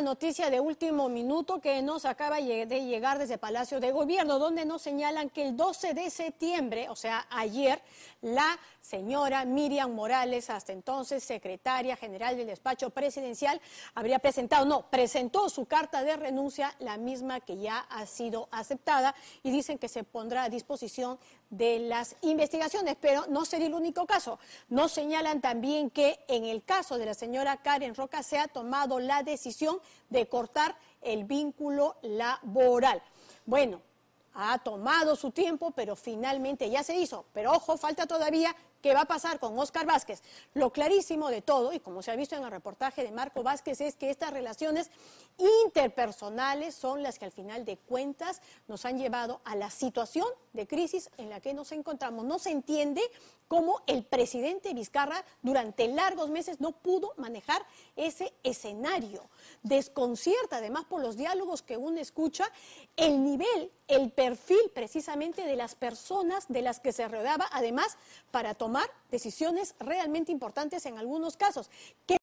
noticia de último minuto que nos acaba de llegar desde Palacio de Gobierno, donde nos señalan que el 12 de septiembre, o sea, ayer, la señora Miriam Morales, hasta entonces secretaria general del despacho presidencial, habría presentado, no, presentó su carta de renuncia, la misma que ya ha sido aceptada, y dicen que se pondrá a disposición de las investigaciones, pero no sería el único caso. Nos señalan también que en el caso de la señora Karen Roca se ha tomado la decisión de cortar el vínculo laboral. Bueno, ha tomado su tiempo, pero finalmente ya se hizo. Pero ojo, falta todavía ¿Qué va a pasar con Oscar Vázquez? Lo clarísimo de todo, y como se ha visto en el reportaje de Marco Vázquez, es que estas relaciones interpersonales son las que al final de cuentas nos han llevado a la situación de crisis en la que nos encontramos. No se entiende cómo el presidente Vizcarra durante largos meses no pudo manejar ese escenario. Desconcierta además por los diálogos que uno escucha el nivel, el perfil precisamente de las personas de las que se rodeaba, además para tomar tomar decisiones realmente importantes en algunos casos.